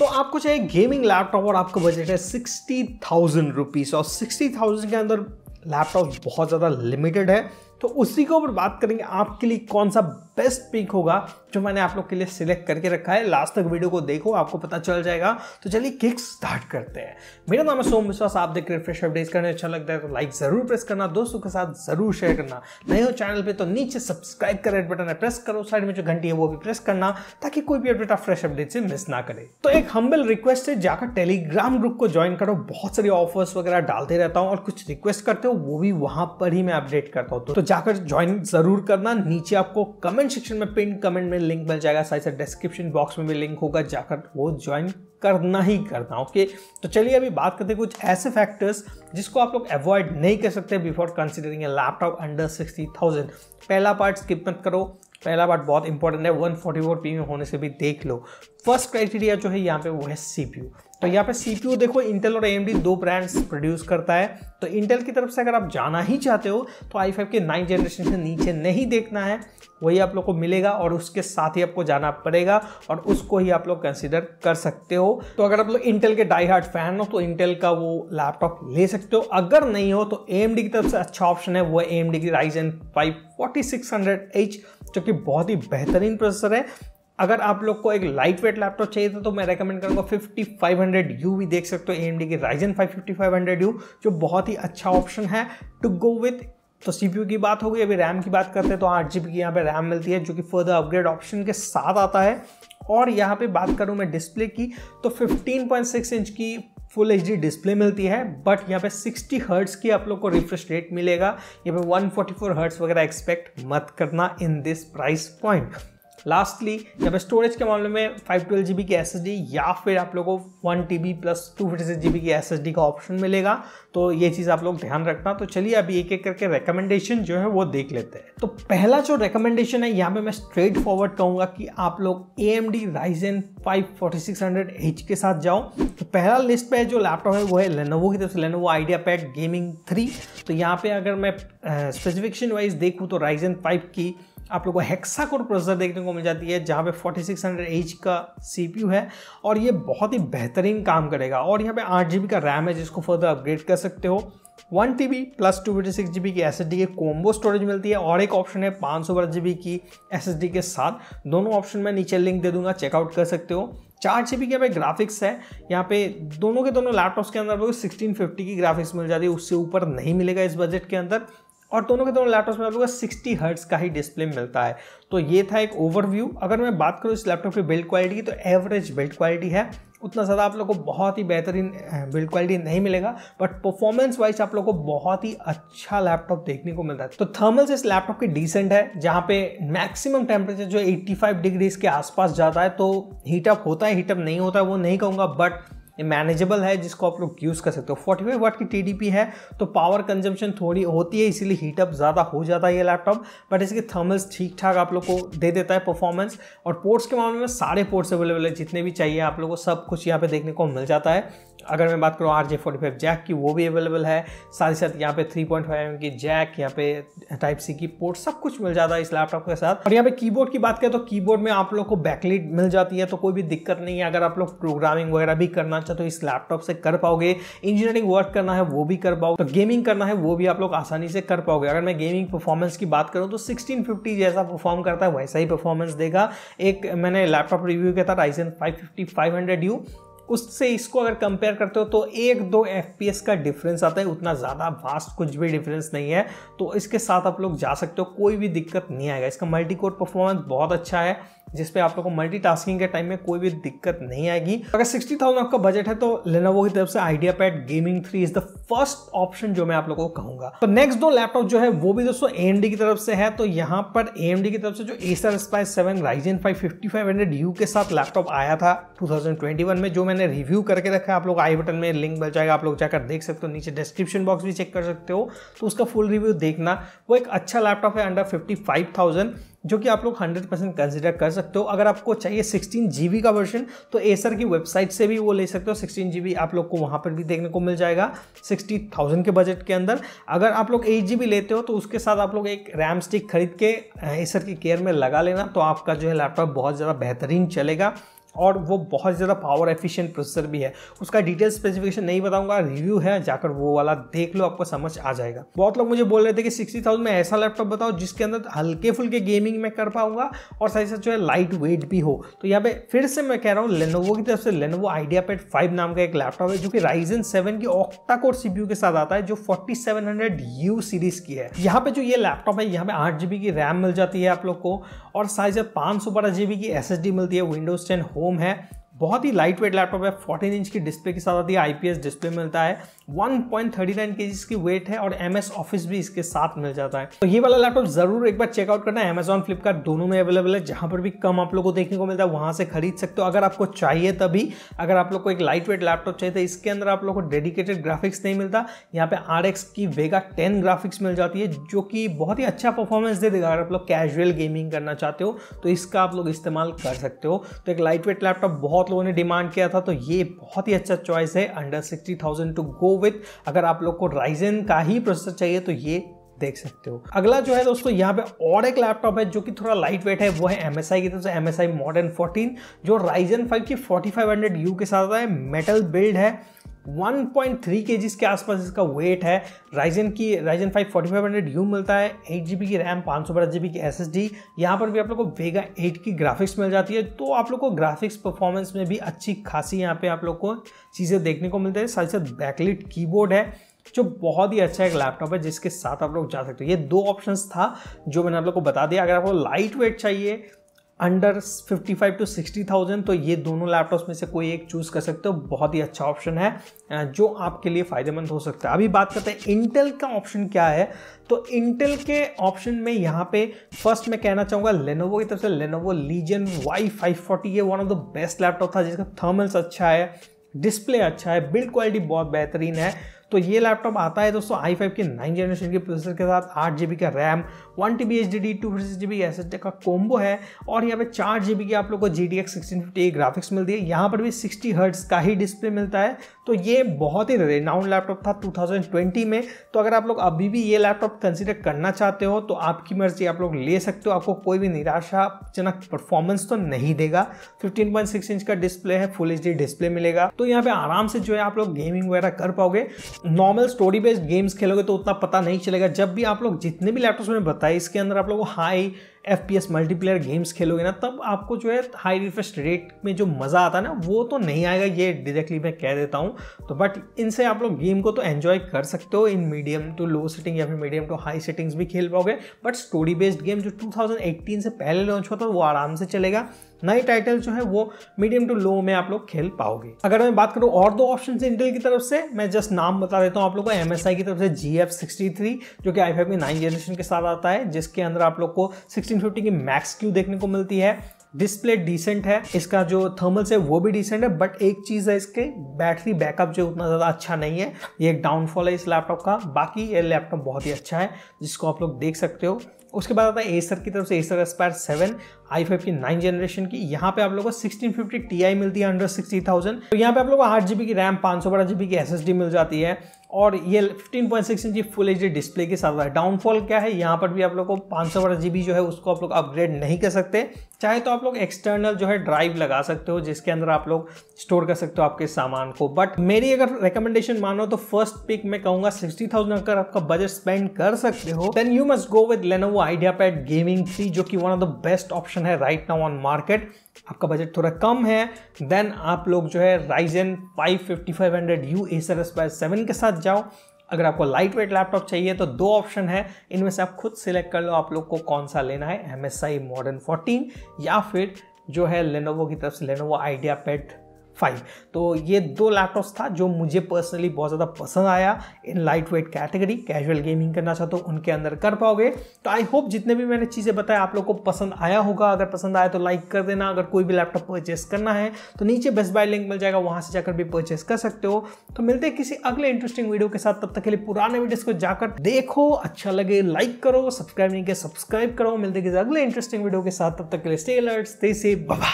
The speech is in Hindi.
तो आपको चाहिए गेमिंग लैपटॉप और आपका बजट है सिक्सटी थाउजेंड रुपीज़ और सिक्सटी थाउजेंड के अंदर लैपटॉप बहुत ज़्यादा लिमिटेड है तो उसी के ऊपर बात करेंगे आपके लिए कौन सा बेस्ट पिक होगा जो मैंने आप लोग के लिए सिलेक्ट करके रखा है लास्ट तक वीडियो को देखो आपको पता चल जाएगा तो चलिए किक स्टार्ट करते हैं मेरा नाम है सोम विश्वास आप देख रहे हैं फ्रेश अपडेट्स करने अच्छा लगता है तो लाइक जरूर प्रेस करना दोस्तों के साथ जरूर शेयर करना नए हो चैनल पर तो नीचे सब्सक्राइब कर रेड बटन है प्रेस करो साइड में जो घंटी है वो भी प्रेस करना ताकि कोई भी अपडेट आप फ्रेश अपडेट से मिस ना करे तो एक हम्बल रिक्वेस्ट है जाकर टेलीग्राम ग्रुप को ज्वाइन करो बहुत सारी ऑफर्स वगैरह डालते रहता हूँ और कुछ रिक्वेस्ट करते हो वो भी वहां पर ही मैं अपडेट करता हूँ तो जाकर ज्वाइन ज़रूर करना नीचे आपको कमेंट सेक्शन में पिन कमेंट में लिंक मिल जाएगा साथ साथ डिस्क्रिप्शन बॉक्स में भी लिंक होगा जाकर वो ज्वाइन करना ही करना ओके तो चलिए अभी बात करते हैं कुछ ऐसे फैक्टर्स जिसको आप लोग अवॉइड नहीं कर सकते before considering a laptop under sixty thousand पहला पार्ट स्किप मत करो पहला पार्ट बहुत इंपॉर्टेंट है 144 फोर्टी में होने से भी देख लो फर्स्ट क्राइटेरिया जो है यहाँ पे वो है सीपीयू तो यहाँ पे सी देखो इंटेल और एएमडी दो ब्रांड्स प्रोड्यूस करता है तो इंटेल की तरफ से अगर आप जाना ही चाहते हो तो आई फाइव के नाइन जनरेशन से नीचे नहीं देखना है वही आप लोग को मिलेगा और उसके साथ ही आपको जाना पड़ेगा और उसको ही आप लोग कंसिडर कर सकते हो तो अगर आप लोग इंटेल के डाई हार्ट फैन हो तो इंटेल का वो लैपटॉप ले सकते हो अगर नहीं हो तो ए की तरफ से अच्छा ऑप्शन है वो ए एम डी की Ryzen five forty six hundred H जो कि बहुत ही बेहतरीन प्रोसेसर है अगर आप लोग को एक लाइट वेट लैपटॉप चाहिए था तो मैं रेकमेंड करूँगा 5500U भी देख सकते हो ए फाइव की फाइव हंड्रेड यू जो बहुत ही अच्छा ऑप्शन है टू गो विथ तो यू की बात हो गई अभी रैम की बात करते हैं तो आठ जी की यहाँ पे रैम मिलती है जो कि फर्दर अपग्रेड ऑप्शन के साथ आता है और यहाँ पे बात करूँ मैं डिस्प्ले की तो 15.6 इंच की फुल एच डिस्प्ले मिलती है बट यहाँ पे 60 हर्ट्स की आप लोग को रिफ्रेश रेट मिलेगा यहाँ पे 144 हर्ट्स वगैरह एक्सपेक्ट मत करना in this price point lastly जब स्टोरेज के मामले में फाइव ट्वेल्व जी की एस या फिर आप लोगों को one T B plus two fifty six G की एस का ऑप्शन मिलेगा तो ये चीज़ आप लोग ध्यान रखना तो चलिए अभी एक एक करके रिकमेंडेशन जो है वो देख लेते हैं तो पहला जो रिकमेंडेशन है यहाँ पे मैं स्ट्रेट फॉरवर्ड कहूँगा कि आप लोग A M D Ryzen five forty six hundred H के साथ जाओ तो पहला लिस्ट पे जो लैपटॉप है वो है लेनोवो की तरफ से Lenovo IdeaPad gaming three तो यहाँ पे अगर मैं स्पेसिफिकेशन वाइज देखूँ तो राइजन फाइव की आप लोग को हेक्सा कोर प्रोसेसर देखने को मिल जाती है जहाँ पे 4600H का सी है और ये बहुत ही बेहतरीन काम करेगा और यहाँ पे आठ जी का रैम है जिसको फर्दर अपग्रेड कर सकते हो one T B plus two fifty six G B की एस एस डी के कोम्बो स्टोरेज मिलती है और एक ऑप्शन है पाँच सौ बारह जी बी की एस एस डी के साथ दोनों ऑप्शन मैं नीचे लिंक दे दूंगा चेकआउट कर सकते हो चार जी बी के यहाँ ग्राफिक्स है यहाँ पे दोनों के दोनों लैपटॉप्स के अंदर सिक्सटीन फिफ्टी की ग्राफिक्स मिल जाती है उससे ऊपर नहीं मिलेगा इस बजट के अंदर और दोनों के दोनों लैपटॉप में आप लोगों को सिक्सटी हर्ट्स का ही डिस्प्ले मिलता है तो ये था एक ओवरव्यू अगर मैं बात करूँ इस लैपटॉप की बिल्ड क्वालिटी की तो एवरेज बिल्ड क्वालिटी है उतना ज़्यादा आप लोग को बहुत ही बेहतरीन बिल्ड क्वालिटी नहीं मिलेगा बट परफॉर्मेंस वाइज आप लोग को बहुत ही अच्छा लैपटॉप देखने को मिलता है तो थर्मल्स इस लैपटॉप की डिसेंट है जहाँ पे मैक्सिमम टेम्परेचर जो 85 डिग्रीज के आसपास जाता है तो हीटअप होता है हीटअप नहीं होता है वो नहीं कहूँगा बट मैनेजेबल है जिसको आप लोग यूज़ कर सकते हो फोर्टी फाइव वाट की टी है तो पावर कंजम्पशन थोड़ी होती है इसीलिए हीटअप ज़्यादा हो जाता है ये लैपटॉप बट इसके थर्मल्स ठीक ठाक आप लोग को दे देता है परफॉर्मेंस और पोर्ट्स के मामले में सारे पोर्ट्स अवेलेबल है जितने भी चाहिए आप लोग को सब कुछ यहाँ पे देखने को मिल जाता है अगर मैं बात करूँ R J forty five jack की वो भी अवेलेबल है साथ ही साथ यहाँ पे थ्री पॉइंट फाइव की जैक यहाँ पे टाइप सी की पोर्ट सब कुछ मिल जाता है इस लैपटॉप के साथ और यहाँ पे कीबोर्ड की बात करें तो कीबोर्ड में आप लोग को बैकलीट मिल जाती है तो कोई भी दिक्कत नहीं है अगर आप लोग प्रोग्रामिंग वगैरह भी करना चाहते तो इस लैपटॉप से कर पाओगे इंजीनियरिंग वर्क करना है वो भी कर पाओगे तो गेमिंग करना है वो भी आप लोग आसानी से कर पाओगे अगर मैं गेमिंग परफॉर्मेंस की बात करूँ तो सिक्सटीन फिफ्टी जैसा परफॉर्म करता है वैसा ही परफॉर्मेंस देगा एक मैंने लैपटॉप रिव्यू किया था Ryzen five fifty five hundred U उससे इसको अगर कंपेयर करते हो तो एक दो एफ का डिफरेंस आता है उतना ज़्यादा वास्ट कुछ भी डिफरेंस नहीं है तो इसके साथ आप लोग जा सकते हो कोई भी दिक्कत नहीं आएगा इसका मल्टी कोर परफॉर्मेंस बहुत अच्छा है जिसपे आप लोग को मल्टी के टाइम में कोई भी दिक्कत नहीं आएगी अगर सिक्सटी थाउजेंड आपका बजट है तो लेनोवो की तरफ से IdeaPad gaming three is the first option जो मैं आप लोगों को कहूंगा तो नेक्स्ट दो लैपटॉप जो है वो भी दोस्तों एम की तरफ से है तो यहाँ पर एम की तरफ से जो एसर स्पाइस सेवन राइजन फाइव फिफ्टी के साथ लैपटॉप आया था टू में जो मैंने मैंने रिव्यू करके रखा है आप लोग आई बटन में लिंक मिल जाएगा आप लोग जाकर देख सकते हो नीचे डिस्क्रिप्शन बॉक्स भी चेक कर सकते हो तो उसका फुल रिव्यू देखना वो एक अच्छा लैपटॉप है अंडर फिफ्टी फाइव थाउजेंड जो कि आप लोग 100 परसेंट कंसिडर कर सकते हो अगर आपको चाहिए सिक्सटीन जी का वर्जन तो एसर की वेबसाइट से भी वो ले सकते हो सिक्सटीन जी आप लोग को वहाँ पर भी देखने को मिल जाएगा 60,000 के बजट के अंदर अगर आप लोग एट जी लेते हो तो उसके साथ आप लोग एक रैम स्टिक खरीद के एसर की केयर में लगा लेना तो आपका जो है लैपटॉप बहुत ज़्यादा बेहतरीन चलेगा और वो बहुत ज़्यादा पावर एफिशिएंट प्रोसेसर भी है उसका डिटेल स्पेसिफिकेशन नहीं बताऊंगा रिव्यू है जाकर वो वाला देख लो आपको समझ आ जाएगा बहुत लोग मुझे बोल रहे थे कि सिक्सटी थाउजेंड में ऐसा लैपटॉप बताओ जिसके अंदर हल्के फुल्के गेमिंग में कर पाऊंगा और साथ साथ जो है लाइट वेट भी हो तो यहाँ पे फिर से मैं कह रहा हूँ लेनोवो की तरफ से लेनोवो आइडिया पेट फाइव नाम का एक लैपटॉप है जो कि राइजन सेवन की ऑक्टा कोर सीपीयू के साथ आता है जो forty seven hundred U series की है यहाँ पे जो ये लैपटॉप है यहाँ पे आठ जीबी की रैम मिल जाती है आप लोग को और साइज पांच पाँच सौ बारह जीबी की एस मिलती है विंडोज टेन हो होम है बहुत ही लाइट वेट लैपटॉप है फोर्टीन इंच की डिस्प्ले के साथ आती है आईपीएस डिस्प्ले मिलता है 1.39 केजीस की वेट है और एम ऑफिस भी इसके साथ मिल जाता है तो ये वाला लैपटॉप जरूर एक बार चेकआउट करना है अमेजॉन फ्लिपकार्ट दोनों में अवेलेबल है जहां पर भी कम आप लोग को देखने को मिलता है वहां से खरीद सकते हो अगर आपको चाहिए तभी अगर आप लोग को एक लाइट वेट लैपटॉप चाहिए तो इसके अंदर आप लोग को डेडिकेटेड ग्राफिक्स नहीं मिलता यहाँ पे आर की वेगा टेन ग्राफिक्स मिल जाती है जो कि बहुत ही अच्छा परफॉर्मेंस दे देगा अगर आप लोग कैजुअल गेमिंग करना चाहते हो तो इसका आप लोग इस्तेमाल कर सकते हो तो एक लाइट वेट लैपटॉप बहुत लोगों ने डिमांड किया था तो ये बहुत ही अच्छा चॉइस है under sixty thousand to go with अगर आप लोग को राइजन का ही प्रोसेसर चाहिए तो ये देख सकते हो अगला जो है दोस्तों यहाँ पे और एक लैपटॉप है जो कि थोड़ा लाइट वेट है वो है एम एस आई की तरफ से M S I Modern fourteen जो राइजन फाइव की फोर्टी फाइव हंड्रेड यू के साथ आता है मेटल बिल्ड है 1.3 के के आसपास इसका वेट है राइजन की राइजन 5 4500 यू मिलता है एट जी की रैम पाँच सौ बारह जी की एस एस डी यहाँ पर भी आप लोग को वेगा 8 की ग्राफिक्स मिल जाती है तो आप लोग को ग्राफिक्स परफॉर्मेंस में भी अच्छी खासी यहाँ पे आप लोग को चीज़ें देखने को मिलती है साथ ही साथ बैकलिट कीबोर्ड है जो बहुत ही अच्छा एक लैपटॉप है जिसके साथ आप लोग जा सकते हो ये दो ऑप्शन था जो मैंने आप लोग को बता दिया अगर आपको लाइट वेट चाहिए अंडर 55 टू 60,000 तो ये दोनों लैपटॉप्स में से कोई एक चूज़ कर सकते हो बहुत ही अच्छा ऑप्शन है जो आपके लिए फ़ायदेमंद हो सकता है अभी बात करते हैं इंटेल का ऑप्शन क्या है तो इंटेल के ऑप्शन में यहाँ पे फर्स्ट मैं कहना चाहूँगा लेनोवो की तरफ से Lenovo Legion Y five forty ये one of the best laptop था जिसका थर्मल्स अच्छा है डिस्प्ले अच्छा है बिल्ड क्वालिटी बहुत बेहतरीन है तो ये लैपटॉप आता है दोस्तों आई फाइव के नाइन जनरेशन के प्रोसेसर के साथ आठ जी का RAM one T B H D D two six G B S H का कोम्बो है और यहाँ पे चार जी बी की आप लोग को G D X sixteen fifty graphics मिलती है यहाँ पर भी सिक्सटी हर्ट्स का ही डिस्प्ले मिलता है तो ये बहुत ही रेनाउंड लैपटॉप था 2020 में तो अगर आप लोग अभी भी ये लैपटॉप कंसिडर करना चाहते हो तो आपकी मर्जी आप लोग ले सकते हो आपको कोई भी निराशाजनक परफॉर्मेंस तो नहीं देगा 15.6 इंच का डिस्प्ले है फुल एच डिस्प्ले मिलेगा तो यहाँ पे आराम से जो है आप लोग गेमिंग वगैरह कर पाओगे नॉर्मल स्टोरी बेस्ड गेम्स खेलोगे तो उतना पता नहीं चलेगा जब भी आप लोग जितने भी लैपटॉप मैंने बताए इसके अंदर आप लोग high F P S multiplayer games खेलोगे ना तब आपको जो है हाई रिफ्रेश रेट में जो मज़ा आता है ना वो तो नहीं आएगा ये डायरेक्टली मैं कह देता हूँ तो बट इनसे आप लोग गेम को तो एन्जॉय कर सकते हो in medium to low setting या फिर मीडियम टू हाई सेटिंग्स भी खेल पाओगे बट स्टोरी बेस्ड गेम जो 2018 से पहले लॉन्च हुआ था वो आराम से चलेगा नए टाइटल जो है वो मीडियम टू लो में आप लोग खेल पाओगे अगर मैं बात करूँ और दो ऑप्शन इंटेल की तरफ से मैं जस्ट नाम बता देता हूँ आप लोग को एम की तरफ से जी एफ सिक्सटी थ्री जो कि आई फाइव की नाइन जनरेशन के साथ आता है जिसके अंदर आप लोग को सिक्सटीन फिफ्टी की मैक्स क्यू देखने को मिलती है डिस्प्ले डिसेंट है इसका जो थर्मल्स है वो भी डिसेंट है बट एक चीज़ है इसके बैटरी बैकअप जो उतना ज़्यादा अच्छा नहीं है ये एक डाउनफॉल है इस लैपटॉप का बाकी ये लैपटॉप बहुत ही अच्छा है जिसको आप लोग देख सकते हो उसके बाद आता है एसर की तरफ से Acer Aspire seven I five की नाइन जनरेशन की यहाँ पे आप लोगों को सिक्सटीन फिफ्टी टी आई मिलती है अंडर सिक्सटी थाउजेंड तो यहाँ पे आप लोगों को आठ जीबी की रैम पाँच सौ बारह जीबी की एस एस डी मिल जाती है और ये 15.6 इंची फुल एच डिस्प्ले के साथ है डाउनफॉल क्या है यहाँ पर भी आप लोग को पाँच सौ जो है उसको आप लोग अपग्रेड नहीं कर सकते चाहे तो आप लोग एक्सटर्नल जो है ड्राइव लगा सकते हो जिसके अंदर आप लोग स्टोर कर सकते हो आपके सामान को बट मेरी अगर रिकमेंडेशन मानो तो फर्स्ट पिक मैं कहूँगा सिक्सटी थाउजेंड अगर आपका बजट स्पेंड कर सकते हो then you must go with Lenovo IdeaPad gaming three जो कि one of the best option है राइट नाउ ऑन मार्केट आपका बजट थोड़ा कम है देन आप लोग जो है Ryzen five fifty five hundred U Acer Aspire seven के साथ जाओ अगर आपको लाइट वेट लैपटॉप चाहिए तो दो ऑप्शन है इनमें से आप खुद सिलेक्ट कर लो आप लोग को कौन सा लेना है M S I Modern fourteen या फिर जो है लेनोवो की तरफ से लेनोवो आइडिया पैड फाइव तो ये दो लैपटॉप्स था जो मुझे पर्सनली बहुत ज़्यादा पसंद आया in light weight category casual gaming करना चाहते हो तो उनके अंदर कर पाओगे तो आई होप जितने भी मैंने चीज़ें बताया आप लोग को पसंद आया होगा अगर पसंद आया तो लाइक कर देना अगर कोई भी लैपटॉप परचेस करना है तो नीचे बेस्ट बाय लिंक मिल जाएगा वहाँ से जाकर भी परचेस कर सकते हो तो मिलते हैं किसी अगले इंटरेस्टिंग वीडियो के साथ तब तक के लिए पुराने वीडियोज़ को जाकर देखो अच्छा लगे लाइक करो सब्सक्राइब नहीं किया सब्सक्राइब करो मिलते किसी अगले इंटरेस्टिंग वीडियो के साथ तब तक के लिए स्टे अलर्ट स्टे बाय